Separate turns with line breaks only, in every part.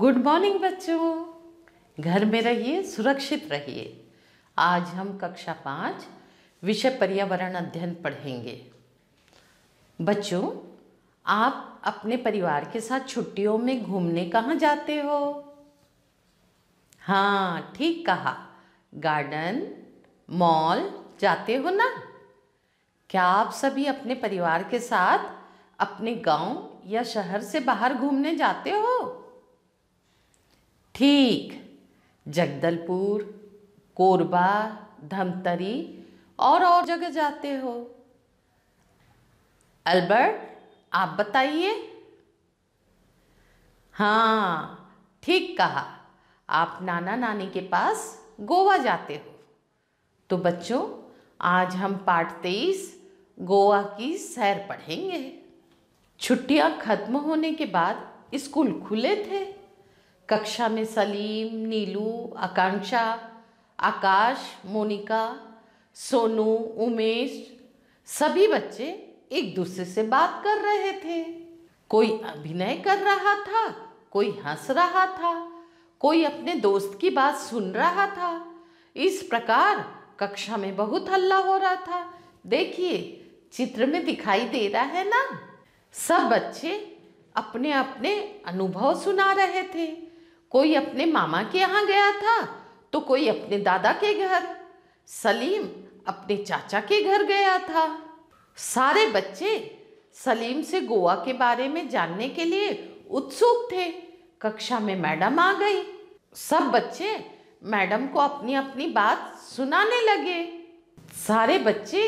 good morning बच्चों घर में रहिए सुरक्षित रहिए आज हम कक्षा पाँच विषय पर्यावरण अध्ययन पढ़ेंगे बच्चों आप अपने परिवार के साथ छुट्टियों में घूमने कहाँ जाते हो हाँ ठीक कहा गार्डन मॉल जाते हो ना क्या आप सभी अपने परिवार के साथ अपने गांव या शहर से बाहर घूमने जाते हो ठीक जगदलपुर कोरबा धमतरी और और जगह जाते हो अल्बर्ट आप बताइए हाँ ठीक कहा आप नाना नानी के पास गोवा जाते हो तो बच्चों आज हम पार्ट तेईस गोवा की सैर पढ़ेंगे छुट्टियां खत्म होने के बाद स्कूल खुले थे कक्षा में सलीम नीलू आकांक्षा आकाश मोनिका सोनू उमेश सभी बच्चे एक दूसरे से बात कर रहे थे कोई अभिनय कर रहा था कोई हंस रहा था कोई अपने दोस्त की बात सुन रहा था इस प्रकार कक्षा में बहुत हल्ला हो रहा था देखिए चित्र में दिखाई दे रहा है ना सब बच्चे अपने अपने अनुभव सुना रहे थे कोई अपने मामा के यहाँ गया था तो कोई अपने दादा के घर सलीम अपने चाचा के घर गया था सारे बच्चे सलीम से गोवा के बारे में जानने के लिए उत्सुक थे कक्षा में मैडम आ गई सब बच्चे मैडम को अपनी अपनी बात सुनाने लगे सारे बच्चे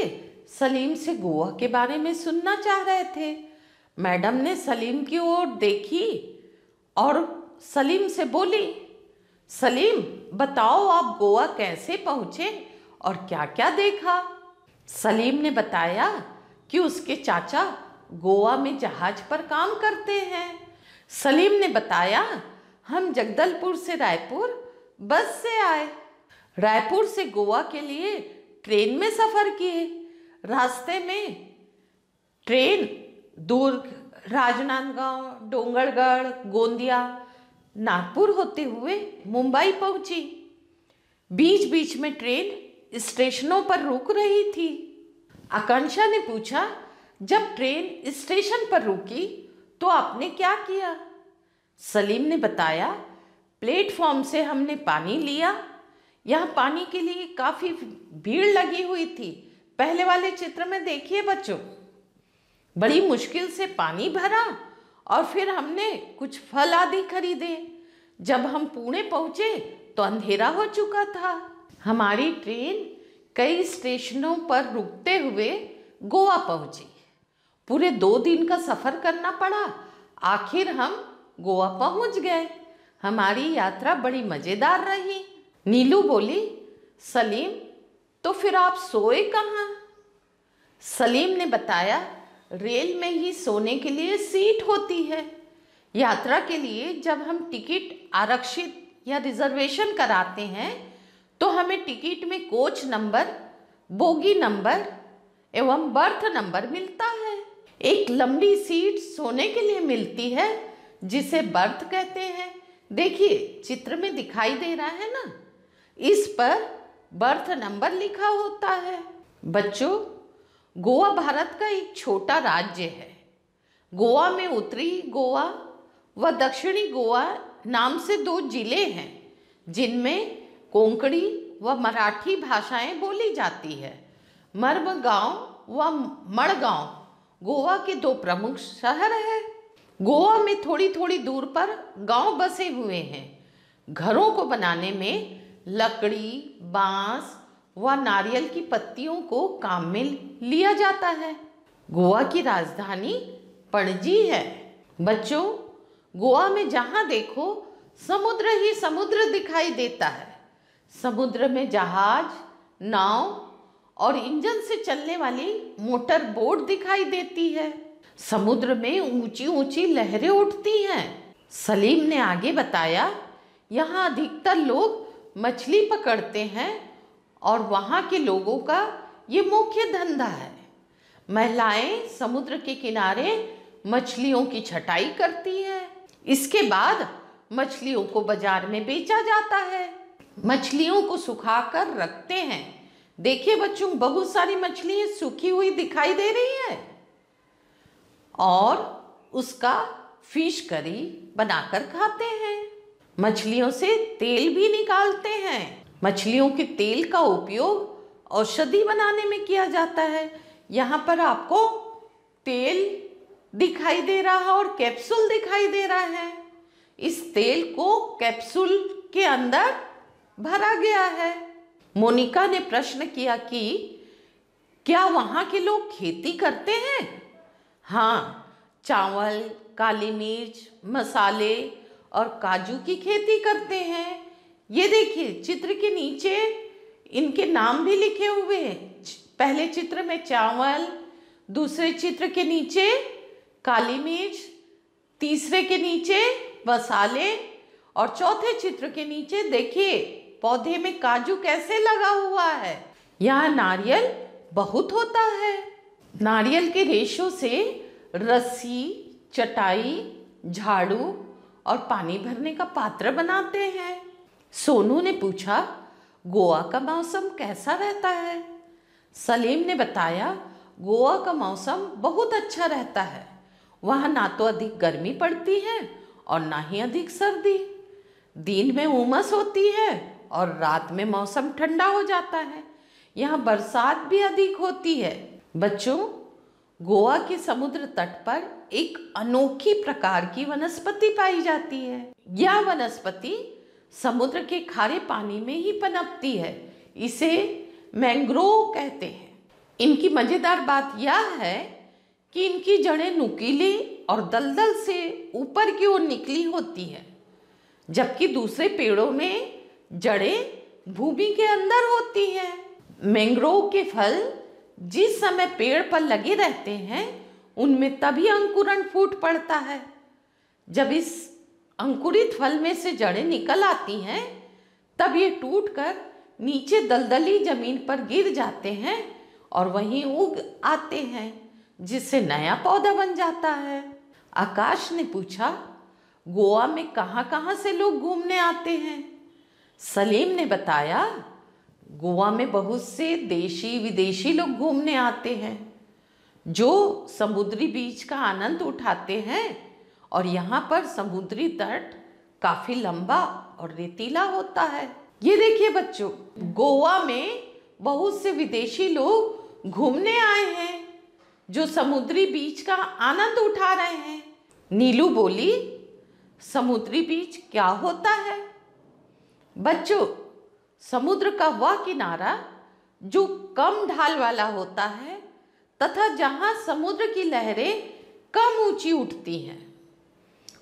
सलीम से गोवा के बारे में सुनना चाह रहे थे मैडम ने सलीम की ओर देखी और सलीम से बोली सलीम बताओ आप गोवा कैसे पहुंचे और क्या क्या देखा सलीम ने बताया कि उसके चाचा गोवा में जहाज पर काम करते हैं सलीम ने बताया हम जगदलपुर से रायपुर बस से आए रायपुर से गोवा के लिए ट्रेन में सफ़र किए रास्ते में ट्रेन दुर्ग राजनांदगांव डोंगरगढ़ गोंदिया नागपुर होते हुए मुंबई पहुंची बीच बीच में ट्रेन स्टेशनों पर रुक रही थी आकांक्षा ने पूछा जब ट्रेन स्टेशन पर रुकी तो आपने क्या किया सलीम ने बताया प्लेटफॉर्म से हमने पानी लिया यहाँ पानी के लिए काफ़ी भीड़ लगी हुई थी पहले वाले चित्र में देखिए बच्चों बड़ी मुश्किल से पानी भरा और फिर हमने कुछ फल आदि खरीदे जब हम पुणे पहुँचे तो अंधेरा हो चुका था हमारी ट्रेन कई स्टेशनों पर रुकते हुए गोवा पहुँची पूरे दो दिन का सफ़र करना पड़ा आखिर हम गोवा पहुँच गए हमारी यात्रा बड़ी मज़ेदार रही नीलू बोली सलीम तो फिर आप सोए कहाँ सलीम ने बताया रेल में ही सोने के लिए सीट होती है यात्रा के लिए जब हम टिकट आरक्षित या रिजर्वेशन कराते हैं तो हमें टिकट में कोच नंबर बोगी नंबर एवं बर्थ नंबर मिलता है एक लंबी सीट सोने के लिए मिलती है जिसे बर्थ कहते हैं देखिए चित्र में दिखाई दे रहा है ना इस पर बर्थ नंबर लिखा होता है बच्चों गोवा भारत का एक छोटा राज्य है गोवा में उत्तरी गोवा व दक्षिणी गोवा नाम से दो जिले हैं जिनमें कोंकणी व मराठी भाषाएं बोली जाती है मर्म गांव व मड़गांव गोवा के दो प्रमुख शहर हैं गोवा में थोड़ी थोड़ी दूर पर गांव बसे हुए हैं घरों को बनाने में लकड़ी बांस व नारियल की पत्तियों को काम में लिया जाता है गोवा की राजधानी पणजी है बच्चों गोवा में जहाँ देखो समुद्र ही समुद्र दिखाई देता है समुद्र में जहाज नाव और इंजन से चलने वाली मोटर बोट दिखाई देती है समुद्र में ऊंची ऊंची लहरें उठती हैं सलीम ने आगे बताया यहाँ अधिकतर लोग मछली पकड़ते हैं और वहाँ के लोगों का ये मुख्य धंधा है महिलाएं समुद्र के किनारे मछलियों की छटाई करती हैं इसके बाद मछलियों को बाजार में बेचा जाता है मछलियों को सुखाकर रखते हैं देखिए बच्चों बहुत सारी मछलियाँ सूखी हुई दिखाई दे रही है और उसका फिश करी बनाकर खाते हैं मछलियों से तेल भी निकालते हैं मछलियों के तेल का उपयोग औषधि बनाने में किया जाता है यहाँ पर आपको तेल दिखाई दे रहा है और कैप्सूल दिखाई दे रहा है इस तेल को कैप्सूल के अंदर भरा गया है मोनिका ने प्रश्न किया कि क्या वहाँ के लोग खेती करते हैं हाँ चावल काली मिर्च मसाले और काजू की खेती करते हैं ये देखिए चित्र के नीचे इनके नाम भी लिखे हुए हैं पहले चित्र में चावल दूसरे चित्र के नीचे काली मिर्च तीसरे के नीचे मसाले और चौथे चित्र के नीचे देखिए पौधे में काजू कैसे लगा हुआ है यहाँ नारियल बहुत होता है नारियल के रेशों से रस्सी चटाई झाड़ू और पानी भरने का पात्र बनाते हैं सोनू ने पूछा गोवा का मौसम कैसा रहता है सलीम ने बताया गोवा का मौसम बहुत अच्छा रहता है वहाँ ना तो अधिक गर्मी पड़ती है और ना ही अधिक सर्दी दिन में उमस होती है और रात में मौसम ठंडा हो जाता है यहाँ बरसात भी अधिक होती है बच्चों गोवा के समुद्र तट पर एक अनोखी प्रकार की वनस्पति पाई जाती है यह वनस्पति समुद्र के खारे पानी में ही पनपती है इसे मैंग्रोव कहते हैं इनकी मज़ेदार बात यह है कि इनकी जड़ें नुकीली और दलदल से ऊपर की ओर निकली होती है जबकि दूसरे पेड़ों में जड़ें भूमि के अंदर होती हैं मैंग्रोव के फल जिस समय पेड़ पर लगे रहते हैं उनमें तभी अंकुरण फूट पड़ता है जब इस अंकुरित फल में से जड़ें निकल आती हैं तब ये टूटकर नीचे दलदली जमीन पर गिर जाते हैं और वहीं उग आते हैं जिससे नया पौधा बन जाता है आकाश ने पूछा गोवा में कहाँ कहाँ से लोग घूमने आते हैं सलीम ने बताया गोवा में बहुत से देशी विदेशी लोग घूमने आते हैं जो समुद्री बीच का आनंद उठाते हैं और यहाँ पर समुद्री तट काफ़ी लंबा और रेतीला होता है ये देखिए बच्चों गोवा में बहुत से विदेशी लोग घूमने आए हैं जो समुद्री बीच का आनंद उठा रहे हैं नीलू बोली समुद्री बीच क्या होता है बच्चों समुद्र का वह किनारा जो कम ढाल वाला होता है तथा जहाँ समुद्र की लहरें कम ऊंची उठती हैं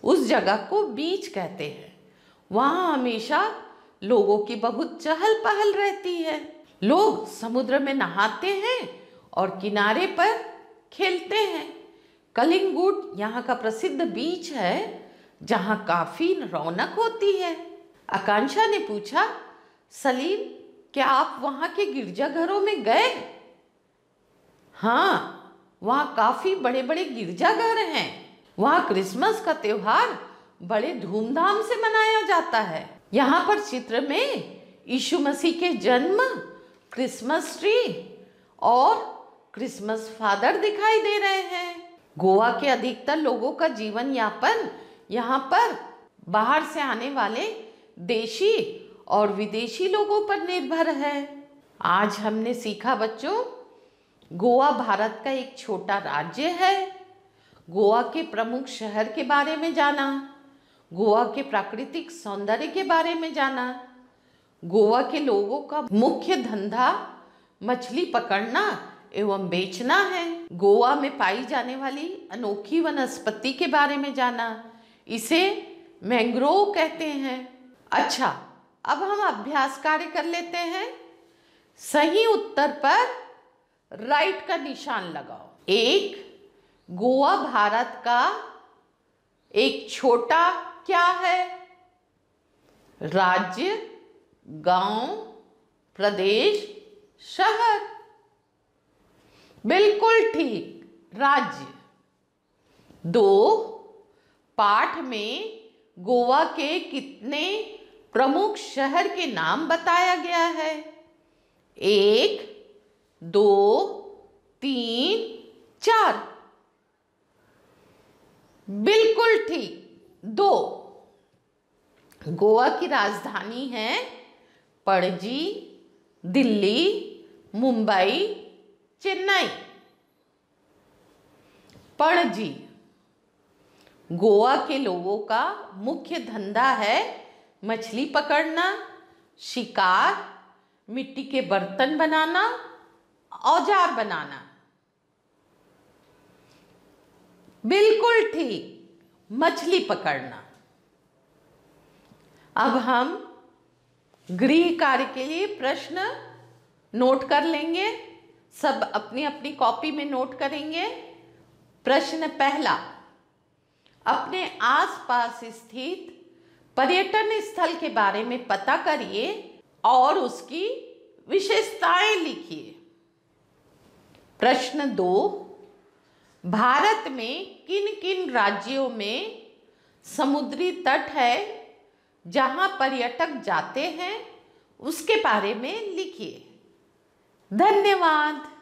उस जगह को बीच कहते हैं वहाँ हमेशा लोगों की बहुत चहल पहल रहती है लोग समुद्र में नहाते हैं और किनारे पर खेलते हैं कलिंगुट यहाँ का प्रसिद्ध बीच है जहाँ काफ़ी रौनक होती है आकांक्षा ने पूछा सलीम क्या आप वहाँ के गिरजाघरों में गए हाँ वहाँ काफ़ी बड़े बड़े गिरजाघर हैं वहाँ क्रिसमस का त्योहार बड़े धूमधाम से मनाया जाता है यहाँ पर चित्र में यीशु मसीह के जन्म क्रिसमस ट्री और क्रिसमस फादर दिखाई दे रहे हैं गोवा के अधिकतर लोगों का जीवन यापन यहाँ पर बाहर से आने वाले देशी और विदेशी लोगों पर निर्भर है आज हमने सीखा बच्चों गोवा भारत का एक छोटा राज्य है गोवा के प्रमुख शहर के बारे में जाना गोवा के प्राकृतिक सौंदर्य के बारे में जाना गोवा के लोगों का मुख्य धंधा मछली पकड़ना एवं बेचना है गोवा में पाई जाने वाली अनोखी वनस्पति के बारे में जाना इसे मैंग्रोव कहते हैं अच्छा अब हम अभ्यास कार्य कर लेते हैं सही उत्तर पर राइट का निशान लगाओ एक गोवा भारत का एक छोटा क्या है राज्य गांव प्रदेश शहर बिल्कुल ठीक राज्य दो पाठ में गोवा के कितने प्रमुख शहर के नाम बताया गया है एक दो तीन चार बिल्कुल ठीक दो गोवा की राजधानी है पणजी दिल्ली मुंबई चेन्नई पणजी गोवा के लोगों का मुख्य धंधा है मछली पकड़ना शिकार मिट्टी के बर्तन बनाना औजार बनाना बिल्कुल ठीक मछली पकड़ना अब हम गृह कार्य के लिए प्रश्न नोट कर लेंगे सब अपनी अपनी कॉपी में नोट करेंगे प्रश्न पहला अपने आसपास स्थित पर्यटन स्थल के बारे में पता करिए और उसकी विशेषताएं लिखिए प्रश्न दो भारत में किन किन राज्यों में समुद्री तट है जहां पर्यटक जाते हैं उसके बारे में लिखिए धन्यवाद